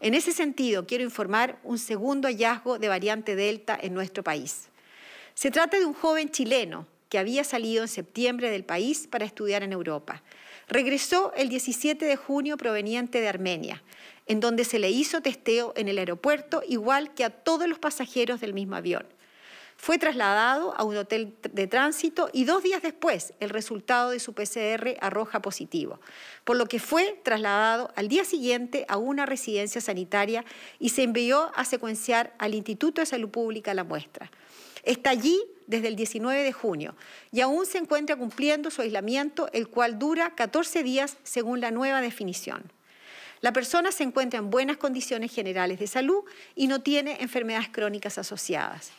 En ese sentido, quiero informar un segundo hallazgo de variante Delta en nuestro país. Se trata de un joven chileno que había salido en septiembre del país para estudiar en Europa. Regresó el 17 de junio proveniente de Armenia, en donde se le hizo testeo en el aeropuerto igual que a todos los pasajeros del mismo avión. Fue trasladado a un hotel de tránsito y dos días después el resultado de su PCR arroja positivo, por lo que fue trasladado al día siguiente a una residencia sanitaria y se envió a secuenciar al Instituto de Salud Pública la muestra. Está allí desde el 19 de junio y aún se encuentra cumpliendo su aislamiento, el cual dura 14 días según la nueva definición. La persona se encuentra en buenas condiciones generales de salud y no tiene enfermedades crónicas asociadas.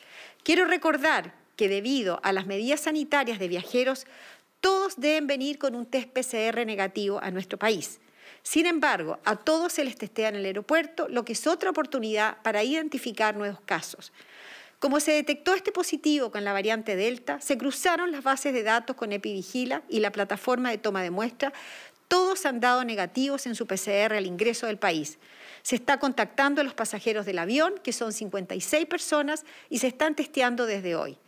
Quiero recordar que debido a las medidas sanitarias de viajeros, todos deben venir con un test PCR negativo a nuestro país. Sin embargo, a todos se les testea en el aeropuerto, lo que es otra oportunidad para identificar nuevos casos. Como se detectó este positivo con la variante Delta, se cruzaron las bases de datos con Epivigila y la plataforma de toma de muestra, todos han dado negativos en su PCR al ingreso del país. Se está contactando a los pasajeros del avión, que son 56 personas, y se están testeando desde hoy.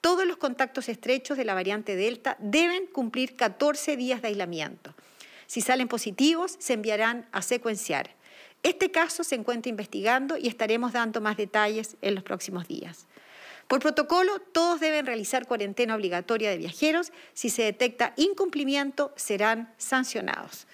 Todos los contactos estrechos de la variante Delta deben cumplir 14 días de aislamiento. Si salen positivos, se enviarán a secuenciar. Este caso se encuentra investigando y estaremos dando más detalles en los próximos días. Por protocolo, todos deben realizar cuarentena obligatoria de viajeros. Si se detecta incumplimiento, serán sancionados.